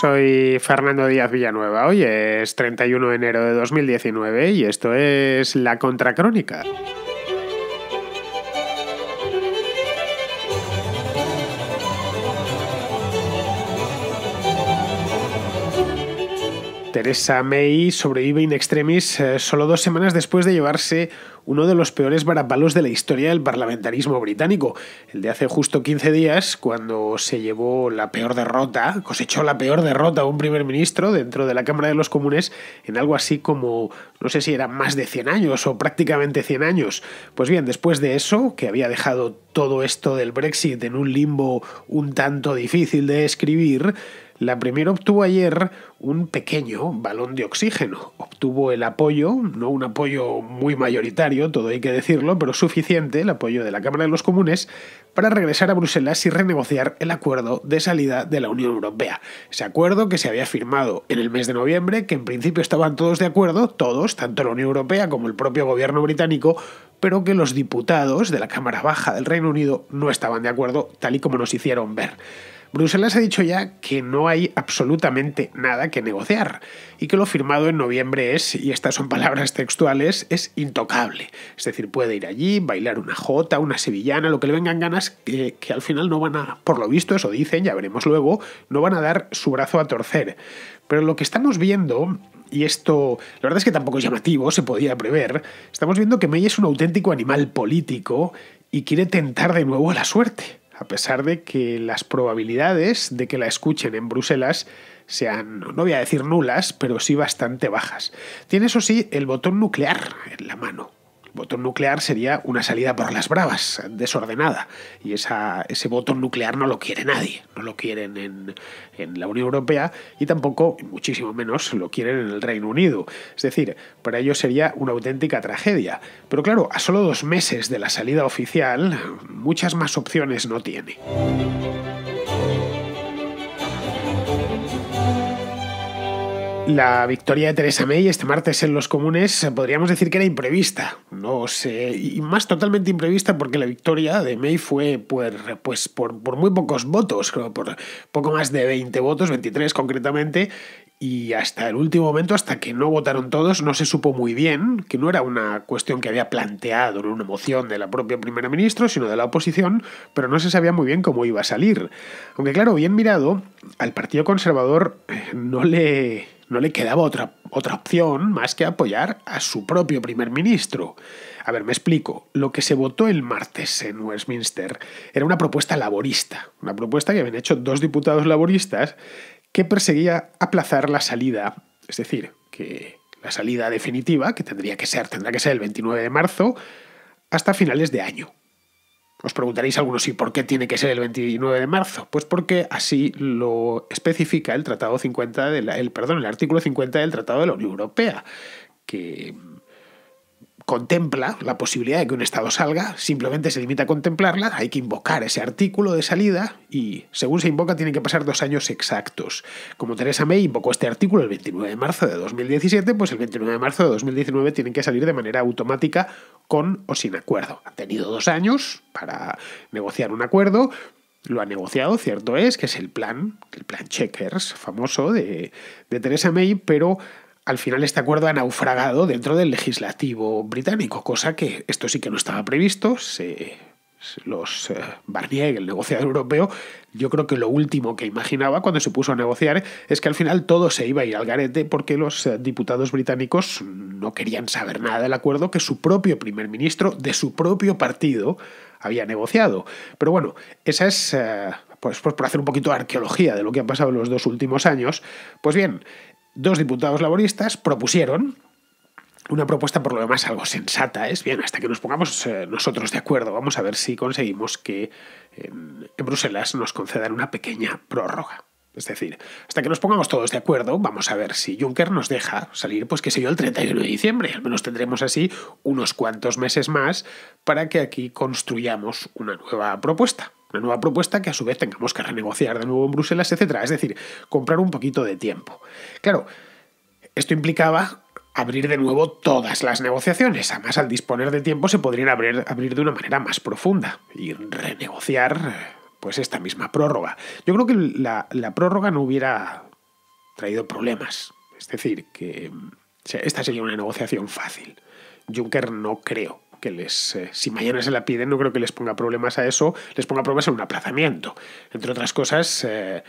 Soy Fernando Díaz Villanueva. Hoy es 31 de enero de 2019 y esto es La Contracrónica. Teresa May sobrevive in extremis eh, solo dos semanas después de llevarse uno de los peores varapalos de la historia del parlamentarismo británico, el de hace justo 15 días, cuando se llevó la peor derrota, cosechó la peor derrota a un primer ministro dentro de la Cámara de los Comunes en algo así como, no sé si eran más de 100 años o prácticamente 100 años. Pues bien, después de eso, que había dejado todo esto del Brexit en un limbo un tanto difícil de escribir, la primera obtuvo ayer un pequeño balón de oxígeno. Obtuvo el apoyo, no un apoyo muy mayoritario, todo hay que decirlo, pero suficiente, el apoyo de la Cámara de los Comunes, para regresar a Bruselas y renegociar el acuerdo de salida de la Unión Europea. Ese acuerdo que se había firmado en el mes de noviembre, que en principio estaban todos de acuerdo, todos, tanto la Unión Europea como el propio gobierno británico, pero que los diputados de la Cámara Baja del Reino Unido no estaban de acuerdo, tal y como nos hicieron ver. Bruselas ha dicho ya que no hay absolutamente nada que negociar y que lo firmado en noviembre es, y estas son palabras textuales, es intocable. Es decir, puede ir allí, bailar una jota, una sevillana, lo que le vengan ganas, que, que al final no van a, por lo visto, eso dicen, ya veremos luego, no van a dar su brazo a torcer. Pero lo que estamos viendo y esto, la verdad es que tampoco es llamativo, se podía prever, estamos viendo que May es un auténtico animal político y quiere tentar de nuevo a la suerte a pesar de que las probabilidades de que la escuchen en Bruselas sean, no voy a decir nulas, pero sí bastante bajas. Tiene eso sí el botón nuclear en la mano botón nuclear sería una salida por las bravas, desordenada. Y ese botón nuclear no lo quiere nadie. No lo quieren en, en, la Unión Europea y tampoco, muchísimo menos, lo quieren en el Reino Unido. Es decir, para ellos sería una auténtica tragedia. Pero claro, a solo dos meses de la salida oficial, muchas más opciones no tiene. La victoria de Teresa May este martes en los comunes eh, podríamos decir que era imprevista, no sé, y más totalmente imprevista porque la victoria de May fue por, pues, pues, por, por muy pocos votos, por poco más de 20 votos, 23 concretamente, y hasta el último momento, hasta que no votaron todos, no se supo muy bien que no era una cuestión que había planteado en una moción de la propia primera ministra, sino de la oposición, pero no se sabía muy bien cómo iba a salir. Aunque claro, bien mirado, al Partido Conservador eh, no le no le quedaba otra, otra opción más que apoyar a su propio primer ministro. A ver, me explico. Lo que se votó el martes en Westminster era una propuesta laborista, una propuesta que habían hecho dos diputados laboristas que perseguía aplazar la salida, es decir, que la salida definitiva, que tendría que ser, tendrá que ser el 29 de marzo, hasta finales de año. Os preguntaréis algunos, ¿y por qué tiene que ser el 29 de marzo? Pues porque así lo especifica el Tratado 50 perdón, el artículo 50 del Tratado de la Unión Europea, que contempla la posibilidad de que un Estado salga, simplemente se limita a contemplarla, hay que invocar ese artículo de salida y según se invoca tienen que pasar dos años exactos. Como Teresa May invocó este artículo el 29 de marzo de 2017, pues el 29 de marzo de 2019 tienen que salir de manera automática con o sin acuerdo. Ha tenido dos años para negociar un acuerdo, lo ha negociado, cierto es, que es el plan, el plan Checkers famoso de, de Theresa May, pero al final este acuerdo ha naufragado dentro del legislativo británico, cosa que esto sí que no estaba previsto. los eh, Barnier, el negociador europeo, yo creo que lo último que imaginaba cuando se puso a negociar es que al final todo se iba a ir al garete porque los eh, diputados británicos no querían saber nada del acuerdo que su propio primer ministro de su propio partido había negociado. Pero bueno, esa es, eh, pues, pues, por hacer un poquito de arqueología de lo que ha pasado en los dos últimos años. Pues bien, dos diputados laboristas propusieron una propuesta por lo demás algo sensata. ¿eh? Es bien, hasta que nos pongamos eh, nosotros de acuerdo, vamos a ver si conseguimos que em, en, Bruselas nos concedan una pequeña prórroga. Es decir, hasta que nos pongamos todos de acuerdo, vamos a ver si Juncker nos deja salir, pues qué sé yo, el 31 de diciembre. Al menos tendremos así unos cuantos meses más para que aquí construyamos una nueva propuesta una nueva propuesta que a su vez tengamos que renegociar de nuevo en Bruselas, etcétera. Es decir, comprar un poquito de tiempo. Claro, esto implicaba abrir de nuevo todas las negociaciones. Además, al disponer de tiempo se podrían abrir, abrir de una manera más profunda y renegociar pues esta misma prórroga. Yo creo que la, prórroga no hubiera traído problemas. Es decir, que esta sería una negociación fácil. Juncker no creo que les, eh, si mañana se la piden, no creo que les ponga problemas a eso, les ponga problemas a un aplazamiento. Entre otras cosas, eh,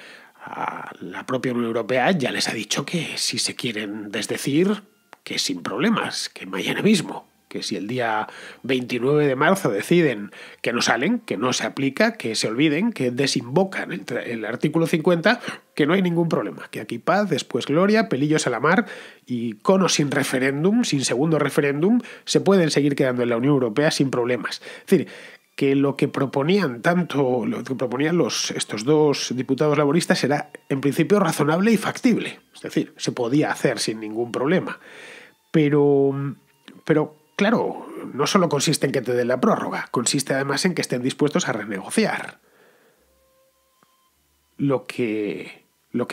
a la propia Unión Europea ya les ha dicho que si se quieren desdecir, que sin problemas, que mañana mismo que si el día 29 de marzo deciden que no salen, que no se aplica, que se olviden, que desinvocan el, artículo 50, que no hay ningún problema, que aquí paz, después gloria, pelillos a la mar y o sin referéndum, sin segundo referéndum, se pueden seguir quedando en la Unión Europea sin problemas. Es decir, que lo que proponían tanto, lo que proponían los, estos dos diputados laboristas era en principio razonable y factible, es decir, se podía hacer sin ningún problema. Pero, pero Claro, no solo consiste en que te den la prórroga, consiste además en que estén dispuestos a renegociar. Lo que,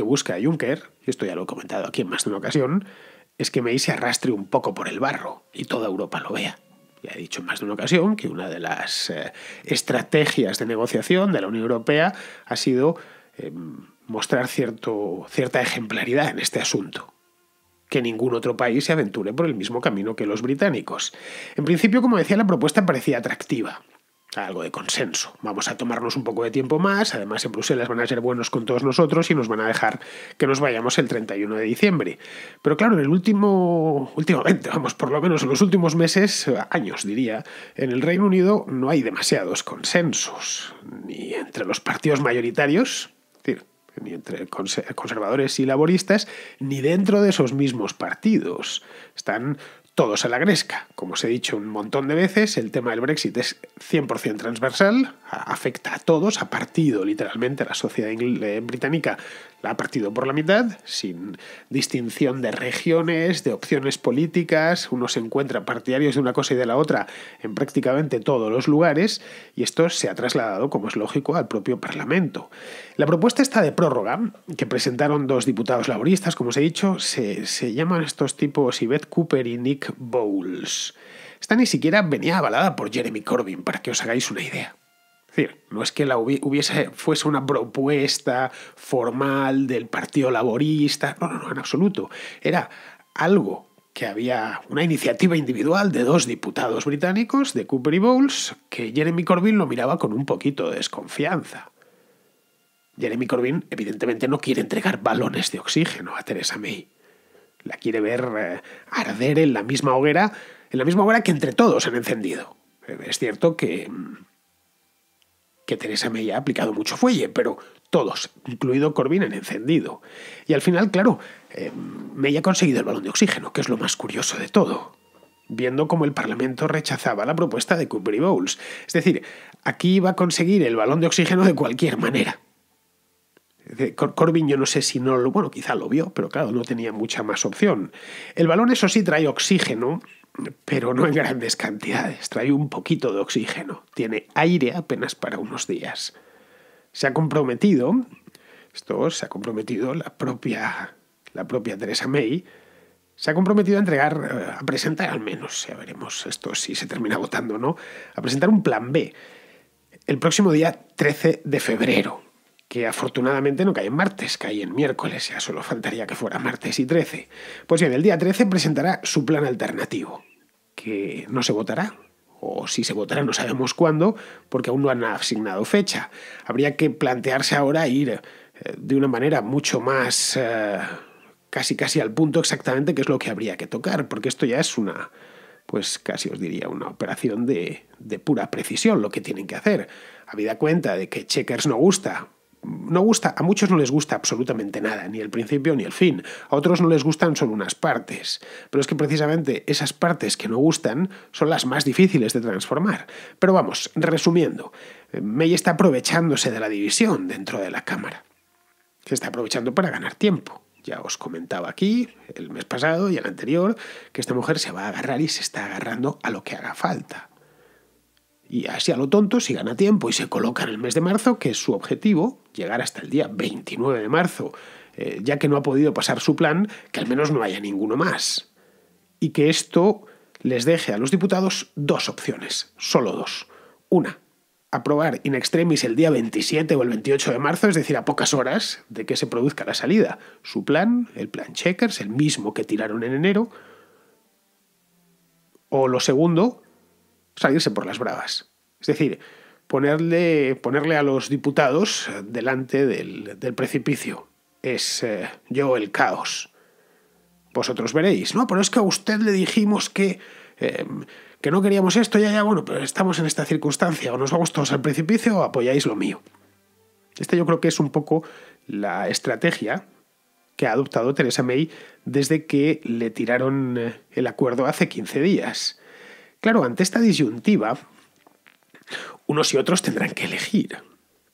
busca Juncker, y esto ya lo he comentado aquí en más de una ocasión, es que me se arrastre un poco por el barro y toda Europa lo vea. Ya he dicho en más de una ocasión que una de las eh, estrategias de negociación de la Unión Europea ha sido eh, mostrar cierta ejemplaridad en este asunto que ningún otro país se aventure por el mismo camino que los británicos. En principio, como decía, la propuesta parecía atractiva. Algo de consenso. Vamos a tomarnos un poco de tiempo más. Además, en Bruselas van a ser buenos con todos nosotros y nos van a dejar que nos vayamos el 31 de diciembre. Pero claro, en el último. últimamente, vamos, por lo menos en los últimos meses, años diría, en el Reino Unido no hay demasiados consensos. Ni entre los partidos mayoritarios. Es decir, ni entre conservadores y laboristas, ni dentro de esos mismos partidos. Están todos a la gresca. Como os he dicho un montón de veces, el tema del Brexit es 100% transversal afecta a todos, ha partido literalmente la sociedad eh, británica, la ha partido por la mitad, sin distinción de regiones, de opciones políticas, uno se encuentra partidarios de una cosa y de la otra en prácticamente todos los lugares, y esto se ha trasladado, como es lógico, al propio Parlamento. La propuesta está de prórroga, que presentaron dos diputados laboristas, como os he dicho, se, se llaman estos tipos Yvette Cooper y Nick Bowles. Esta ni siquiera venía avalada por Jeremy Corbyn, para que os hagáis una idea decir, no es que la hubiese, fuese una propuesta formal del Partido Laborista, no, no, no, en absoluto. Era algo que había una iniciativa individual de dos diputados británicos, de Cooper y Bowles, que Jeremy Corbyn lo miraba con un poquito de desconfianza. Jeremy Corbyn evidentemente no quiere entregar balones de oxígeno a Theresa May. La quiere ver eh, arder en la misma hoguera, en la misma hoguera que entre todos han encendido. Eh, es cierto que mm, que Teresa May ha aplicado mucho fuelle, pero todos, incluido Corbyn en encendido. Y al final, claro, eh, May ha conseguido el balón de oxígeno, que es lo más curioso de todo. Viendo cómo el Parlamento rechazaba la propuesta de Cooper Bowles. Es decir, aquí iba a conseguir el balón de oxígeno de cualquier manera. Corbyn yo no sé si no lo, bueno, quizá lo vio, pero claro, no tenía mucha más opción. El balón eso sí trae oxígeno pero no en grandes cantidades. Trae un poquito de oxígeno. Tiene aire apenas para unos días. Se ha comprometido, esto se ha comprometido la propia, la propia Theresa May, se ha comprometido a entregar, eh, a presentar al menos, ya veremos esto si se termina votando o no, a presentar un plan B el próximo día 13 de febrero que afortunadamente no cae en martes, cae en miércoles, ya solo faltaría que fuera martes y 13. Pues bien, el día 13 presentará su plan alternativo, que no se votará, o si se votará no sabemos cuándo, porque aún no han asignado fecha. Habría que plantearse ahora ir eh, de una manera mucho más eh, casi casi al punto exactamente qué es lo que habría que tocar, porque esto ya es una, pues casi os diría, una operación de, de pura precisión lo que tienen que hacer. Habida cuenta de que Checkers no gusta, no gusta, a muchos no les gusta absolutamente nada, ni el principio ni el fin. A otros no les gustan solo unas partes. Pero es que precisamente esas partes que no gustan son las más difíciles de transformar. Pero vamos, resumiendo, eh, May está aprovechándose de la división dentro de la Cámara. Se está aprovechando para ganar tiempo. Ya os comentaba aquí, el mes pasado y el anterior, que esta mujer se va a agarrar y se está agarrando a lo que haga falta. Y así a lo tonto, si gana tiempo y se coloca en el mes de marzo, que es su objetivo, llegar hasta el día 29 de marzo, eh, ya que no ha podido pasar su plan, que al menos no haya ninguno más. Y que esto les deje a los diputados dos opciones, solo dos. Una, aprobar in extremis el día 27 o el 28 de marzo, es decir, a pocas horas de que se produzca la salida. Su plan, el plan Checkers, el mismo que tiraron en enero. O lo segundo, salirse por las bravas. Es decir, ponerle, ponerle a los diputados delante del, precipicio. Es eh, yo el caos. Vosotros veréis, no, pero es que a usted le dijimos que, em, que no queríamos esto, ya, ya, bueno, pero estamos en esta circunstancia, o nos vamos todos al precipicio o apoyáis lo mío. Esta yo creo que es un poco la estrategia que ha adoptado Theresa May desde que le tiraron eh, el acuerdo hace 15 días. Claro, ante esta disyuntiva, unos y otros tendrán que elegir.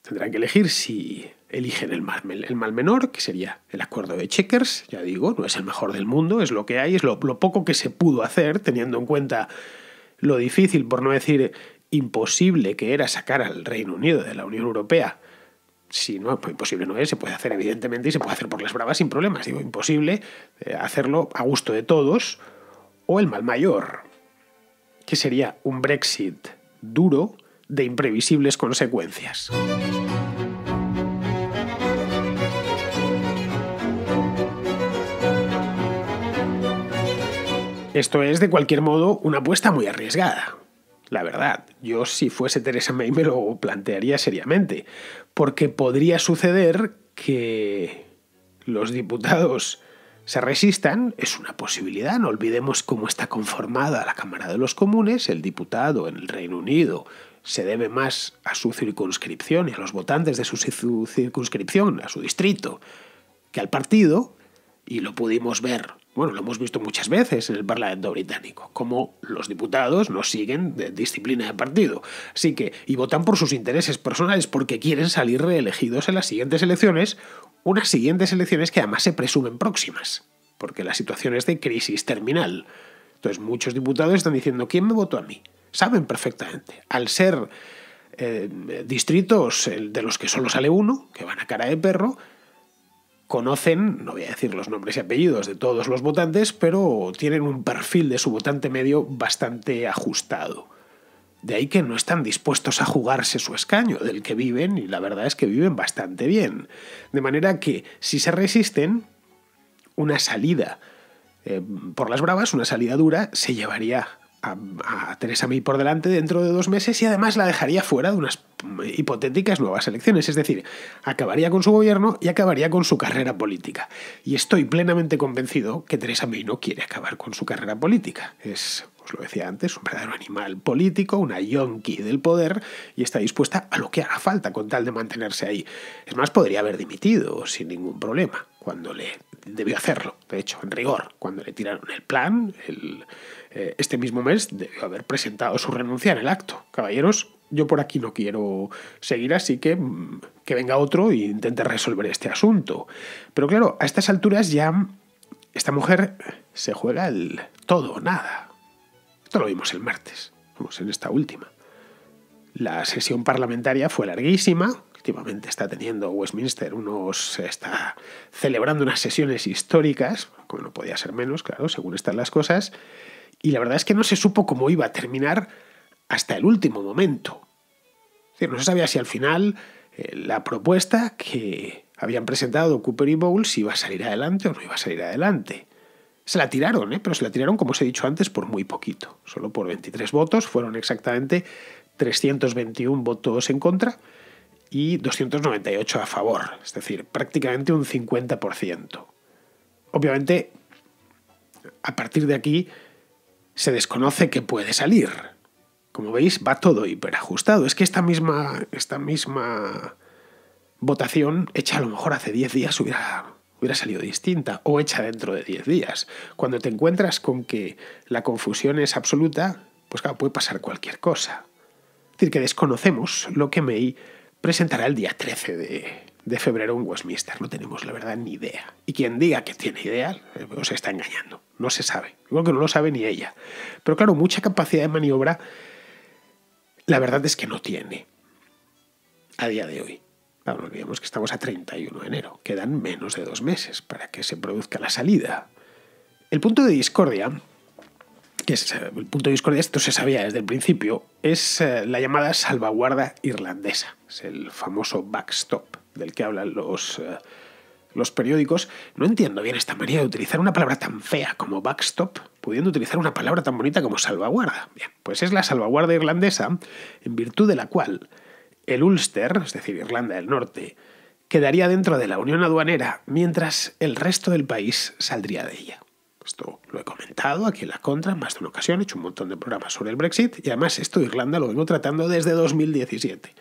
Tendrán que elegir si eligen el mal, menor, que sería el acuerdo de Chequers, ya digo, no es el mejor del mundo, es lo que hay, es lo, poco que se pudo hacer, teniendo en cuenta lo difícil, por no decir imposible que era sacar al Reino Unido de la Unión Europea. Si no, pues imposible no es, se puede hacer evidentemente y se puede hacer por las bravas sin problemas. Digo, imposible eh, hacerlo a gusto de todos o el mal mayor, que sería un Brexit duro de imprevisibles consecuencias. Esto es, de cualquier modo, una apuesta muy arriesgada. La verdad, yo si fuese Teresa May me lo plantearía seriamente, porque podría suceder que los diputados se resistan es una posibilidad. No olvidemos cómo está conformada la Cámara de los Comunes. El diputado en el Reino Unido se debe más a su circunscripción y a los votantes de su circunscripción, a su distrito, que al partido. Y lo pudimos ver, bueno, lo hemos visto muchas veces en el Parlamento británico, cómo los diputados no siguen de disciplina de partido. Así que, y votan por sus intereses personales porque quieren salir reelegidos en las siguientes elecciones unas siguientes elecciones que además se presumen próximas, porque la situación es de crisis terminal. Entonces muchos diputados están diciendo, ¿quién me votó a mí? Saben perfectamente. Al ser eh, distritos de los que solo sale uno, que van a cara de perro, conocen, no voy a decir los nombres y apellidos de todos los votantes, pero tienen un perfil de su votante medio bastante ajustado. De ahí que no están dispuestos a jugarse su escaño, del que viven, y la verdad es que viven bastante bien. De manera que si se resisten, una salida eh, por las bravas, una salida dura, se llevaría a, a, Teresa May por delante dentro de dos meses y además la dejaría fuera de unas hipotéticas nuevas elecciones. Es decir, acabaría con su gobierno y acabaría con su carrera política. Y estoy plenamente convencido que Teresa May no quiere acabar con su carrera política. Es os lo decía antes, un verdadero animal político, una yonki del poder, y está dispuesta a lo que haga falta con tal de mantenerse ahí. Es más, podría haber dimitido sin ningún problema cuando le debió hacerlo, de hecho, en rigor, cuando le tiraron el plan, eh, este mismo mes debió haber presentado su renuncia en el acto. Caballeros, yo por aquí no quiero seguir, así que mm, que venga otro e intente resolver este asunto. Pero claro, a estas alturas ya esta mujer se juega el todo o nada esto lo vimos el martes, en esta última. La sesión parlamentaria fue larguísima. Últimamente está teniendo Westminster unos. está celebrando unas sesiones históricas, como no podía ser menos, claro, según están las cosas. Y la verdad es que no se supo cómo iba a terminar hasta el último momento. no se sabía si al final eh, la propuesta que habían presentado Cooper y Bowles iba a salir adelante o no iba a salir adelante. Se la tiraron, ¿eh? pero se la tiraron, como os he dicho antes, por muy poquito, solo por 23 votos, fueron exactamente 321 votos en contra y 298 a favor, es decir, prácticamente un 50%. Obviamente, a partir de aquí se desconoce que puede salir. Como veis, va todo hiperajustado. Es que esta misma, esta misma votación, hecha a lo mejor hace 10 días, hubiera hubiera salido distinta o hecha dentro de 10 días. Cuando te encuentras con que la confusión es absoluta, pues claro, puede pasar cualquier cosa. Es decir, que desconocemos lo que May presentará el día 13 de, febrero en Westminster. No tenemos, la verdad, ni idea. Y quien diga que tiene idea, eh, se está engañando. No se sabe. Igual que no lo sabe ni ella. Pero claro, mucha capacidad de maniobra, la verdad es que no tiene a día de hoy. Claro, no olvidemos que estamos a 31 de enero, quedan menos de dos meses para que se produzca la salida. El punto de discordia, que es el punto de discordia, esto se sabía desde el principio, es eh, la llamada salvaguarda irlandesa, es el famoso backstop del que hablan los eh, los periódicos, no entiendo bien esta manía de utilizar una palabra tan fea como backstop, pudiendo utilizar una palabra tan bonita como salvaguarda. Bien, pues es la salvaguarda irlandesa, en virtud de la cual el Ulster, es decir, Irlanda del Norte, quedaría dentro de la Unión Aduanera, mientras el resto del país saldría de ella. Esto lo he comentado aquí en la contra más de una ocasión, he hecho un montón de programas sobre el Brexit y además esto Irlanda lo vengo tratando desde 2017.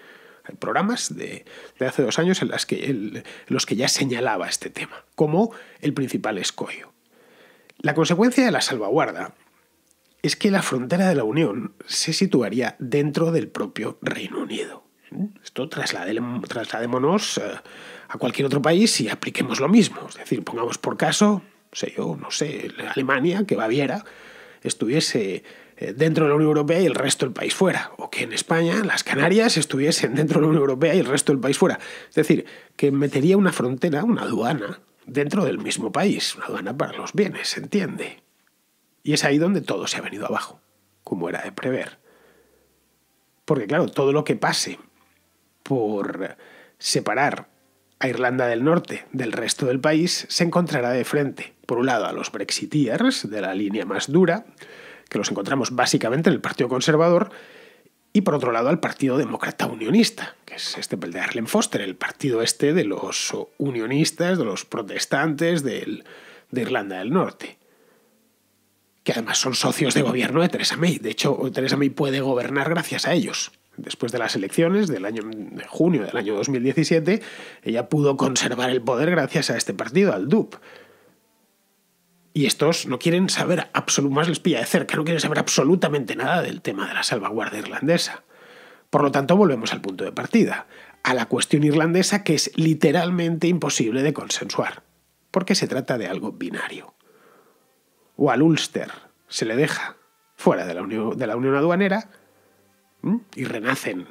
Hay programas de, hace dos años en, que en los que ya señalaba este tema como el principal escollo. La consecuencia de la salvaguarda es que la frontera de la Unión se situaría dentro del propio Reino Unido. Esto trasladémonos eh, a cualquier otro país y apliquemos lo mismo. Es decir, pongamos por caso, sé yo, no sé, Alemania, que Baviera estuviese eh, dentro de la Unión Europea y el resto del país fuera, o que en España las Canarias estuviesen dentro de la Unión Europea y el resto del país fuera. Es decir, que metería una frontera, una aduana, dentro del mismo país, una aduana para los bienes, ¿se entiende? Y es ahí donde todo se ha venido abajo, como era de prever. Porque claro, todo lo que pase por separar a Irlanda del Norte del resto del país se encontrará de frente, por un lado, a los Brexiteers, de la línea más dura, que los encontramos básicamente en el Partido Conservador, y por otro lado al Partido Demócrata Unionista, que es este el de Arlen Foster, el partido este de los unionistas, de los protestantes de Irlanda del Norte, que además son socios de gobierno de Theresa May. De hecho, Theresa May puede gobernar gracias a ellos. Después de las elecciones del año de junio del año 2017, ella pudo conservar el poder gracias a este partido, al DUP. Y estos no quieren saber absolutamente, no quieren saber absolutamente nada del tema de la salvaguardia irlandesa. Por lo tanto, volvemos al punto de partida, a la cuestión irlandesa que es literalmente imposible de consensuar, porque se trata de algo binario. O al Ulster se le deja fuera de la unión Aduanera, y renacen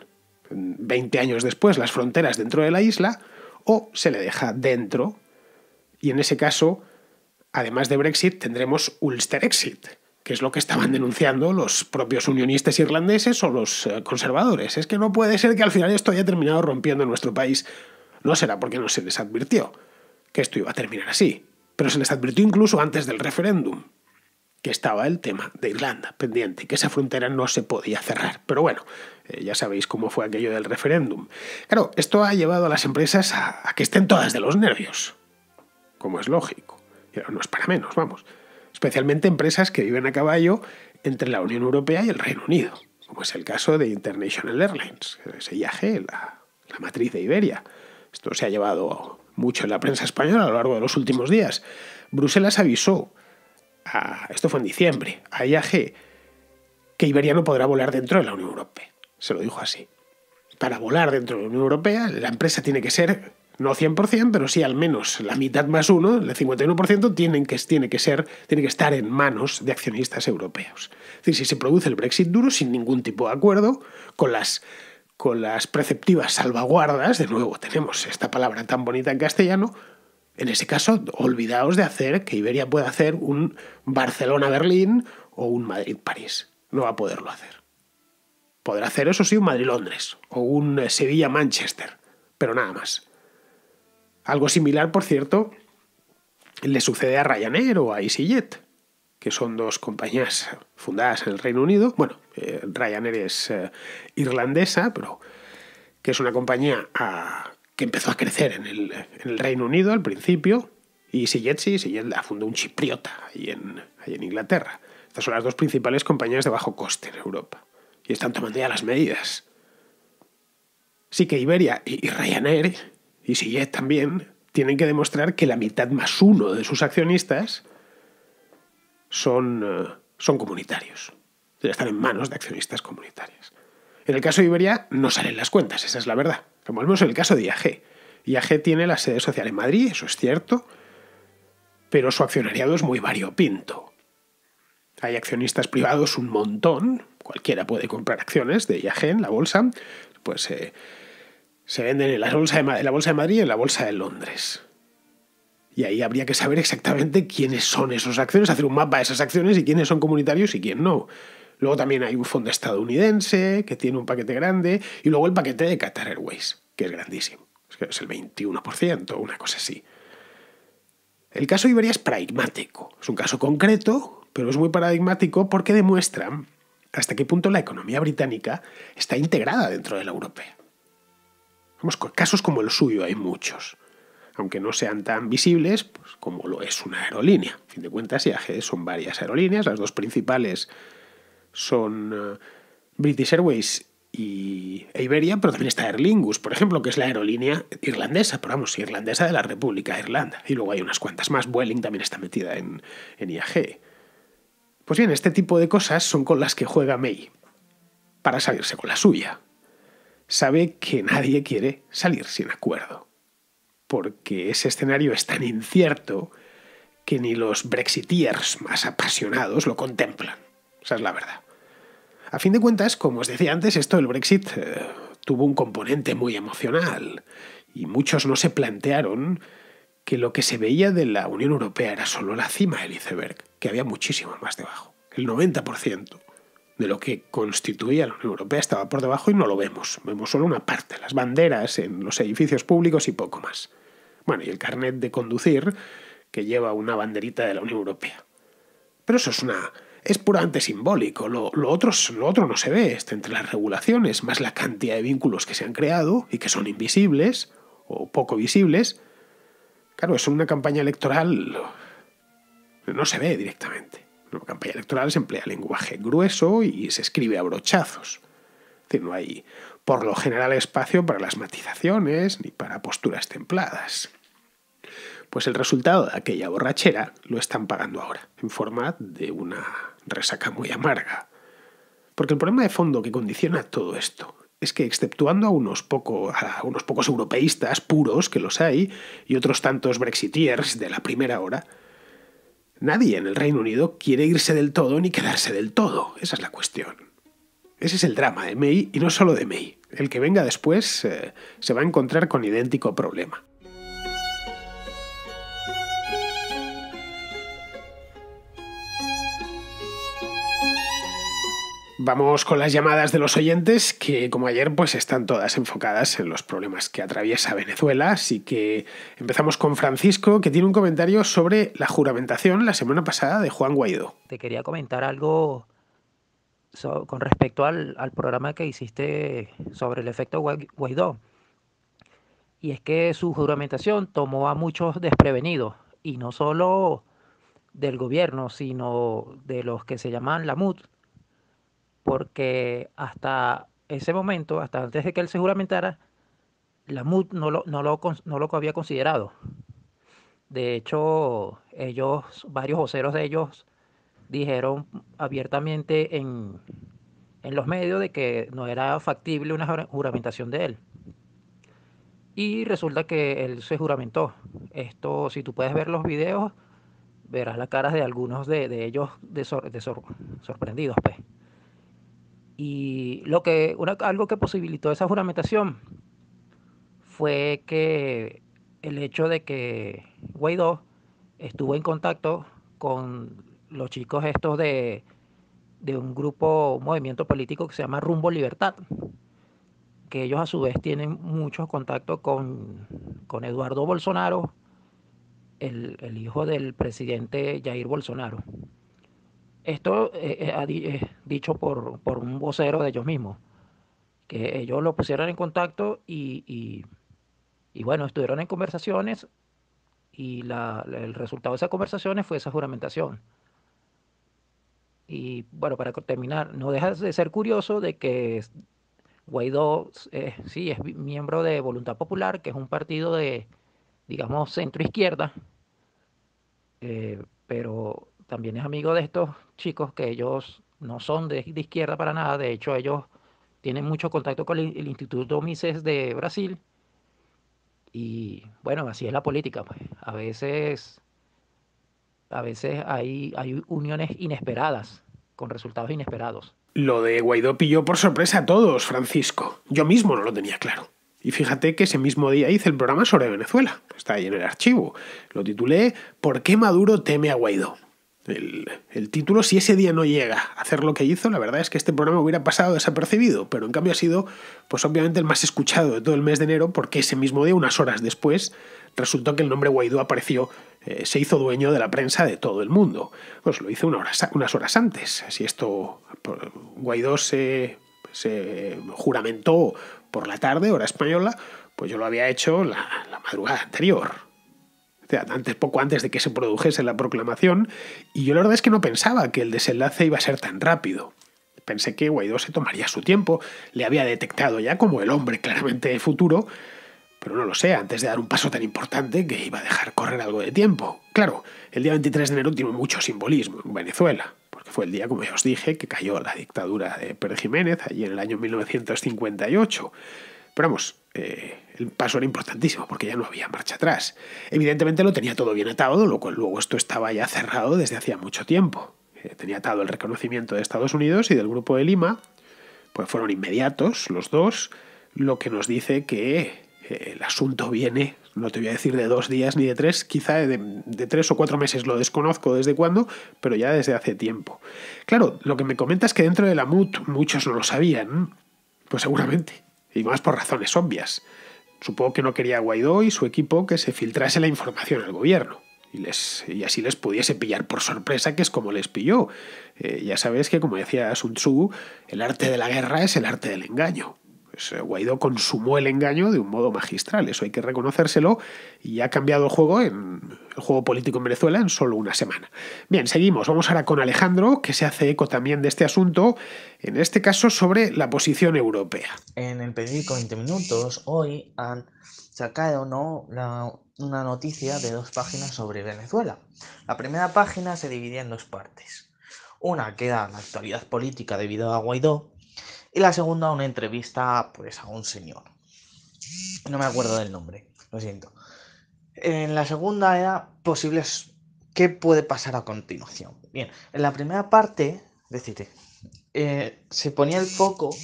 20 mm, años después las fronteras dentro de la isla, o se le deja dentro, y en ese caso, además de Brexit, tendremos Ulster-Exit, que es lo que estaban mm. denunciando los propios unionistas irlandeses o los eh, conservadores. Es que no puede ser que al final esto haya terminado rompiendo nuestro país. No será porque no se les advirtió que esto iba a terminar así, pero se les advirtió incluso antes del referéndum que estaba el tema de Irlanda pendiente, que esa frontera no se podía cerrar. Pero bueno, eh, ya sabéis cómo fue aquello del referéndum. Claro, esto ha llevado a las empresas a, que estén todas de los nervios, como es lógico. Pero no es para menos, vamos. Especialmente empresas que viven a caballo entre la Unión Europea y el Reino Unido, como es el caso de International Airlines, ese IAG, la, la matriz de Iberia. Esto se ha llevado mucho en la prensa española a lo largo de los últimos días. Bruselas avisó esto fue en diciembre, a IAG, que Iberia no podrá volar dentro de la Unión Europea. Se lo dijo así. Para volar dentro de la Unión Europea, la empresa tiene que ser, no 100%, pero sí al menos la mitad más uno, el 51%, tienen que, tiene, que ser, tiene que estar en manos de accionistas europeos. Es decir, si se produce el Brexit duro sin ningún tipo de acuerdo, con las con las preceptivas salvaguardas, de nuevo tenemos esta palabra tan bonita en castellano, en ese caso, olvidaos de hacer que Iberia pueda hacer un Barcelona-Berlín o un Madrid-París. No va a poderlo hacer. Podrá hacer, eso sí, un Madrid-Londres o un eh, Sevilla-Manchester, pero nada más. Algo similar, por cierto, le sucede a Ryanair o a EasyJet, que son dos compañías fundadas en el Reino Unido. Bueno, eh, Ryanair es eh, irlandesa, pero que es una compañía a, ah, que empezó a crecer en el, Reino Unido al principio, y sí, Sillet la fundó un chipriota ahí en, Inglaterra. Estas son las dos principales compañías de bajo coste en Europa. Y están tomando ya las medidas. Sí que Iberia y, Ryanair, y Sillet también, tienen que demostrar que la mitad más uno de sus accionistas son, eh, son comunitarios. están en manos de accionistas comunitarias. En el caso de Iberia no salen las cuentas, esa es la verdad. Como vemos en el caso de IAG. IAG tiene la sede social en Madrid, eso es cierto, pero su accionariado es muy variopinto. Hay accionistas privados un montón, cualquiera puede comprar acciones de IAG en la bolsa, pues eh, se venden en la, bolsa de, la bolsa de Madrid y en la bolsa de Londres. Y ahí habría que saber exactamente quiénes son esos acciones, hacer un mapa de esas acciones y quiénes son comunitarios y quién no. Luego también hay un fondo estadounidense que tiene un paquete grande y luego el paquete de Qatar Airways, que es grandísimo. Es el 21%, una cosa así. El caso Iberia es paradigmático. Es un caso concreto, pero es muy paradigmático porque demuestra hasta qué punto la economía británica está integrada dentro de la europea. Vamos, casos como el suyo hay muchos. Aunque no sean tan visibles pues, como lo es una aerolínea. A fin de cuentas, IAG e son varias aerolíneas, las dos principales son eh, British Airways y Iberia, pero también está Aer Lingus, por ejemplo, que es la aerolínea irlandesa, pero vamos, irlandesa de la República de Irlanda. Y luego hay unas cuantas más. Vueling también está metida en, en IAG. Pues bien, este tipo de cosas son con las que juega May para salirse con la suya. Sabe que nadie quiere salir sin acuerdo, porque ese escenario es tan incierto que ni los brexiteers más apasionados lo contemplan. Esa es la verdad. A fin de cuentas, como os decía antes, esto del Brexit eh, tuvo un componente muy emocional y muchos no se plantearon que lo que se veía de la Unión Europea era solo la cima del iceberg, que había muchísimo más debajo. El 90% de lo que constituía la Unión Europea estaba por debajo y no lo vemos. Vemos solo una parte, las banderas en los edificios públicos y poco más. Bueno, y el carnet de conducir que lleva una banderita de la Unión Europea. Pero eso es una es puramente simbólico. Lo, otro, lo otro no se ve, entre las regulaciones, más la cantidad de vínculos que se han creado y que son invisibles o poco visibles. Claro, es una campaña electoral no se ve directamente. En una campaña electoral se emplea lenguaje grueso y se escribe a brochazos. No hay, por lo general, espacio para las matizaciones ni para posturas templadas. Pues el resultado de aquella borrachera lo están pagando ahora, en forma de una resaca muy amarga. Porque el problema de fondo que condiciona todo esto es que exceptuando a unos, poco, a unos pocos europeístas puros, que los hay, y otros tantos brexiteers de la primera hora, nadie en el Reino Unido quiere irse del todo ni quedarse del todo. Esa es la cuestión. Ese es el drama de May y no solo de May. El que venga después eh, se va a encontrar con idéntico problema. Vamos con las llamadas de los oyentes que, como ayer, pues están todas enfocadas en los problemas que atraviesa Venezuela. Así que empezamos con Francisco, que tiene un comentario sobre la juramentación la semana pasada de Juan Guaidó. Te quería comentar algo con respecto al, al, programa que hiciste sobre el efecto Guaidó. Y es que su juramentación tomó a muchos desprevenidos, y no solo del gobierno, sino de los que se llaman la MUD porque hasta ese momento, hasta antes de que él se juramentara, la MUD no lo, no lo, había considerado. De hecho, ellos, varios voceros de ellos, dijeron abiertamente en, los medios de que no era factible una juramentación de él. Y resulta que él se juramentó. Esto, si tú puedes ver los videos, verás las caras de algunos de, ellos de, sorprendidos, pues. Y lo que, algo que posibilitó esa juramentación fue que el hecho de que Guaidó estuvo en contacto con los chicos estos de, un grupo, un movimiento político que se llama Rumbo Libertad, que ellos a su vez tienen muchos contactos con, Eduardo Bolsonaro, el, el hijo del presidente Jair Bolsonaro. Esto es eh, eh, eh, dicho por, un vocero de ellos mismos, que ellos lo pusieron en contacto y, bueno, estuvieron en conversaciones y el resultado de esas conversaciones fue esa juramentación. Y bueno, para terminar, no dejas de ser curioso de que Guaidó sí es miembro de Voluntad Popular, que es un partido de, digamos, centro izquierda, pero también es amigo de estos chicos que ellos no son de, izquierda para nada, de hecho ellos tienen mucho contacto con el, Instituto Mises de Brasil. Y bueno, así es la política, pues. A veces, a veces hay, hay uniones inesperadas, con resultados inesperados. Lo de Guaidó pilló por sorpresa a todos, Francisco. Yo mismo no lo tenía claro. Y fíjate que ese mismo día hice el programa sobre Venezuela. Está ahí en el archivo. Lo titulé ¿Por qué Maduro teme a Guaidó? el, título si ese día no llega a hacer lo que hizo. La verdad es que este programa hubiera pasado desapercibido, pero en cambio ha sido, pues obviamente, el más escuchado de todo el mes de enero, porque ese mismo día, unas horas después, resultó que el nombre Guaidó apareció, eh, se hizo dueño de la prensa de todo el mundo. Pues lo hizo unas horas antes. Si esto, Guaidó se, se juramentó por la tarde, hora española, pues yo lo había hecho la madrugada anterior. Este, antes, poco antes de que se produjese la proclamación, y yo la verdad es que no pensaba que el desenlace iba a ser tan rápido. Pensé que Guaidó se tomaría su tiempo, le había detectado ya como el hombre claramente futuro, pero no lo sé, antes de dar un paso tan importante que iba a dejar correr algo de tiempo. Claro, el día 23 de enero tiene mucho simbolismo en Venezuela, porque fue el día, como ya os dije, que cayó la dictadura de Pérez Jiménez allí en el año 1958. Pero vamos, eh, el paso era importantísimo porque ya no había marcha atrás. Evidentemente lo tenía todo bien atado, lo cual luego esto estaba ya cerrado desde hacía mucho tiempo. Eh, tenía atado el reconocimiento de Estados Unidos y del Grupo de Lima, pues fueron inmediatos los dos, lo que nos dice que eh, el asunto viene, no te voy a decir de dos días ni de tres, quizá de, tres o cuatro meses, lo desconozco desde cuándo, pero ya desde hace tiempo. Claro, lo que me comenta es que dentro de la MUT muchos no lo sabían, pues seguramente, y más por razones obvias. Supongo que no quería Guaidó y su equipo que se filtrase la información al gobierno. Y, así les pudiese pillar por sorpresa, que es como les pilló. Eh, ya sabes que, como decía Sun Tzu, el arte de la guerra es el arte del engaño pues eh, Guaidó consumó el engaño de un modo magistral, eso hay que reconocérselo, y ha cambiado el juego, en, el juego político en Venezuela, en solo una semana. Bien, seguimos, vamos ahora con Alejandro, que se hace eco también de este asunto, en este caso sobre la posición europea. En el periódico 20 Minutos, hoy han sacado ¿no? una noticia de dos páginas sobre Venezuela. La primera página se dividía en dos partes. Una queda en la actualidad política debido a Guaidó, y la segunda una entrevista pues a un señor. No me acuerdo del nombre, lo siento. En la segunda era posibles qué puede pasar a continuación. Bien, en la primera parte, decirte, eh, se ponía el foco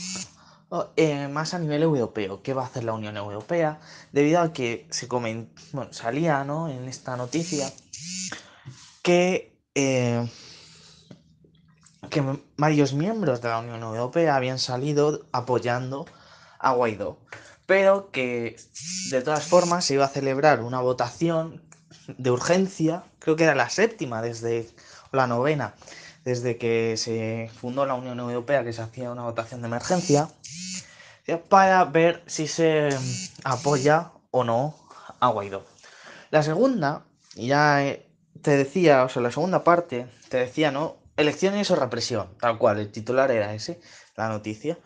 oh, eh, más a nivel europeo, qué va a hacer la Unión Europea, debido a que se comen, bueno, salía en esta noticia que eh, que varios miembros de la Unión Europea habían salido apoyando a Guaidó, pero que de todas formas se iba a celebrar una votación de urgencia, creo que era la séptima desde la novena, desde que se fundó la Unión Europea, que se hacía una votación de emergencia, eh, para ver si se mm, apoya o no a Guaidó. La segunda, ya eh, te decía, o sea, la segunda parte, te decía, ¿no? Elecciones o represión, tal cual, el titular era ese, la noticia.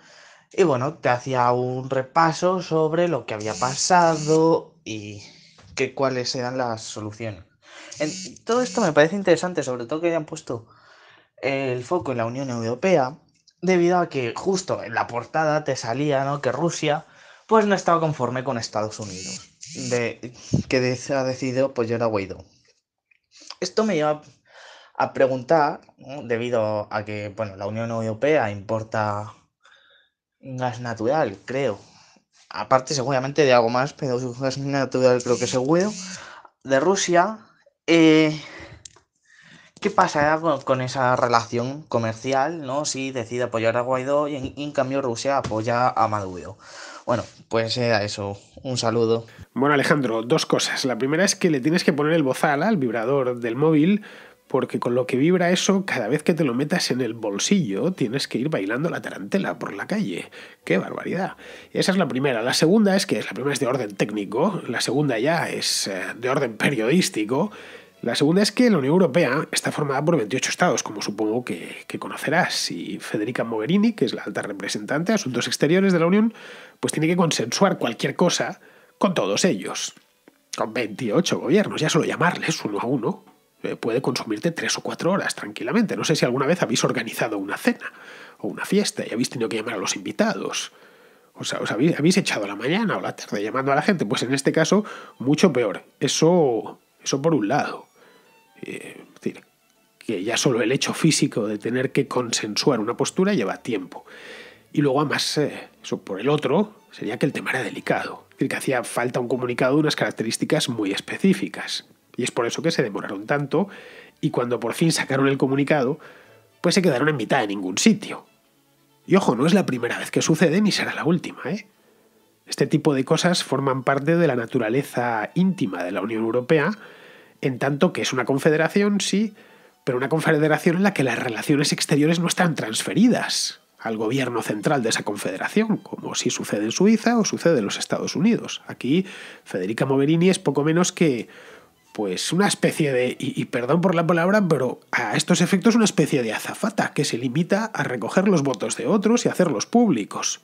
Y bueno, te hacía un repaso sobre lo que había pasado y cuáles eran las soluciones. En, todo esto me parece interesante, sobre todo que hayan puesto el foco en la Unión Europea, debido a que justo en la portada te salía que Rusia pues no estaba conforme con Estados Unidos, de, que ha decidido apoyar pues, era Guaidó. Esto me lleva a preguntar, debido a que bueno, la Unión Europea importa gas natural, creo. Aparte seguramente de algo más, pero gas natural creo que seguro. De Rusia. Eh, ¿Qué pasa con, esa relación comercial, no? Si decide apoyar a Guaidó y en, cambio Rusia apoya a Maduro. Bueno, pues era eso. Un saludo. Bueno, Alejandro, dos cosas. La primera es que le tienes que poner el bozal al vibrador del móvil porque con lo que vibra eso, cada vez que te lo metas en el bolsillo, tienes que ir bailando la tarantela por la calle. ¡Qué barbaridad! Esa es la primera. La segunda es que la primera es de orden técnico, la segunda ya es eh, de orden periodístico. La segunda es que la Unión Europea está formada por 28 estados, como supongo que, conocerás, y Federica Mogherini, que es la alta representante de Asuntos Exteriores de la Unión, pues tiene que consensuar cualquier cosa con todos ellos. Con 28 gobiernos, ya solo llamarles uno a uno. Eh, puede consumirte tres o cuatro horas tranquilamente. No sé si alguna vez habéis organizado una cena o una fiesta y habéis tenido que llamar a los invitados. O sea, os habéis, echado la mañana o la tarde llamando a la gente. Pues en este caso, mucho peor. Eso, eso por un lado. Eh, decir, que ya solo el hecho físico de tener que consensuar una postura lleva tiempo. Y luego, además, eh, eso por el otro, sería que el tema era delicado. Es que hacía falta un comunicado de unas características muy específicas. Y es por eso que se demoraron tanto y cuando por fin sacaron el comunicado, pues se quedaron en mitad de ningún sitio. Y ojo, no es la primera vez que sucede ni será la última, ¿eh? Este tipo de cosas forman parte de la naturaleza íntima de la Unión Europea, en tanto que es una confederación, sí, pero una confederación en la que las relaciones exteriores no están transferidas al gobierno central de esa confederación, como si sucede en Suiza o sucede en los Estados Unidos. Aquí Federica Moverini es poco menos que pues una especie de, y, perdón por la palabra, pero a estos efectos una especie de azafata que se limita a recoger los votos de otros y hacerlos públicos.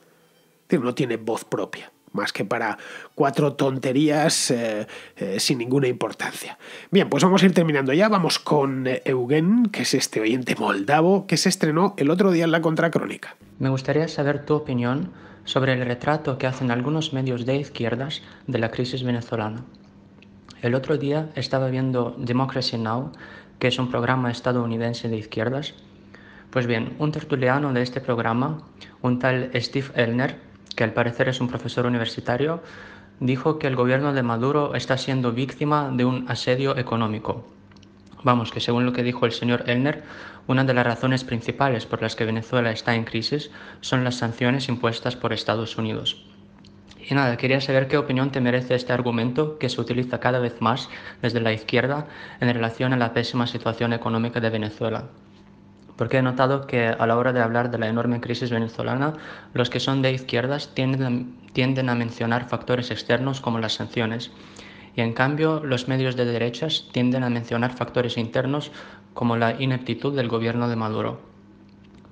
No tiene voz propia, más que para cuatro tonterías eh, eh, sin ninguna importancia. Bien, pues vamos a ir terminando ya. Vamos con eh, Eugen, que es este oyente moldavo, que se estrenó el otro día en la Contracrónica. Me gustaría saber tu opinión sobre el retrato que hacen algunos medios de izquierdas de la crisis venezolana. El otro día estaba viendo Democracy Now, que es un programa estadounidense de izquierdas. Pues bien, un tertuliano de este programa, un tal Steve Elner, que al parecer es un profesor universitario, dijo que el gobierno de Maduro está siendo víctima de un asedio económico. Vamos, que según lo que dijo el señor Elner, una de las razones principales por las que Venezuela está en crisis son las sanciones impuestas por Estados Unidos. Y nada, quería saber qué opinión te merece este argumento que se utiliza cada vez más desde la izquierda en relación a la pésima situación económica de Venezuela. Porque he notado que a la hora de hablar de la enorme crisis venezolana, los que son de izquierdas tienden a, tienden a mencionar factores externos como las sanciones. Y en cambio, los medios de derechas tienden a mencionar factores internos como la ineptitud del gobierno de Maduro.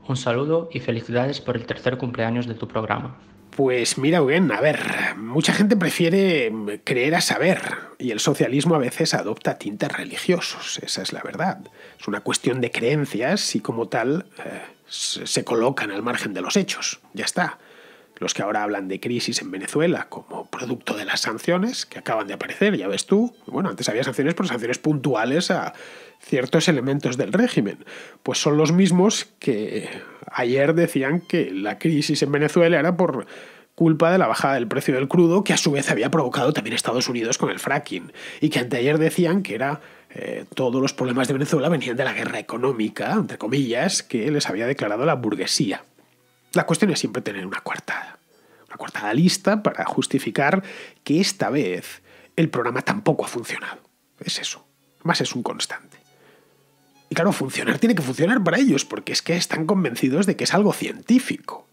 Un saludo y felicidades por el tercer cumpleaños de tu programa. Pues mira, Eugen, a ver, mucha gente prefiere creer a saber y el socialismo a veces adopta tintes religiosos, esa es la verdad. Es una cuestión de creencias y como tal eh, se colocan al margen de los hechos, ya está los que ahora hablan de crisis en Venezuela como producto de las sanciones que acaban de aparecer, ya ves tú. Bueno, antes había sanciones, pero sanciones puntuales a ciertos elementos del régimen. Pues son los mismos que ayer decían que la crisis en Venezuela era por culpa de la bajada del precio del crudo, que a su vez había provocado también Estados Unidos con el fracking, y que anteayer decían que era eh, todos los problemas de Venezuela venían de la guerra económica, entre comillas, que les había declarado la burguesía. La cuestión es siempre tener una cuartada. Una cuartada lista para justificar que esta vez el programa tampoco ha funcionado. Es eso. Más es un constante. Y claro, funcionar tiene que funcionar para ellos, porque es que están convencidos de que es algo científico.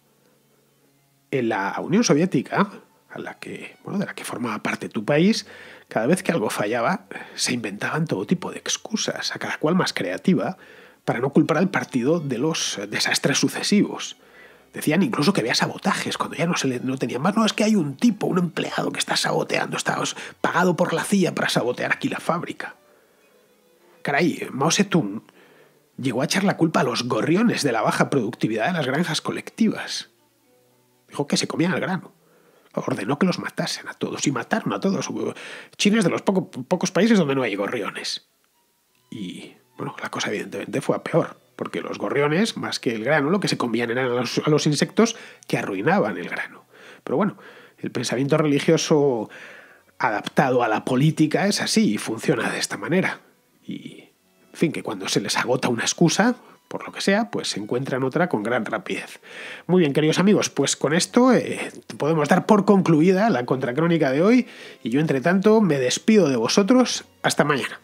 En la Unión Soviética, a la que, de la que formaba parte tu país, cada vez que algo fallaba, se inventaban todo tipo de excusas, a cada cual más creativa, para no culpar al partido de los desastres sucesivos. Decían incluso que había sabotajes cuando ya no, se le, no tenían más. No, es que hay un tipo, un empleado que está saboteando, está pagado por la CIA para sabotear aquí la fábrica. Caray, Mao Zedong llegó a echar la culpa a los gorriones de la baja productividad de las granjas colectivas. Dijo que se comían al grano. Ordenó que los matasen a todos y mataron a todos. China es de los pocos países donde no hay gorriones. Y, bueno, la cosa evidentemente fue a peor porque los gorriones, más que el grano, lo que se comían eran a los, insectos que arruinaban el grano. Pero bueno, el pensamiento religioso adaptado a la política es así y funciona de esta manera. Y, en fin, que cuando se les agota una excusa, por lo que sea, pues se encuentran otra con gran rapidez. Muy bien, queridos amigos, pues con esto eh, podemos dar por concluida la contracrónica de hoy y yo, entre tanto, me despido de vosotros. Hasta mañana.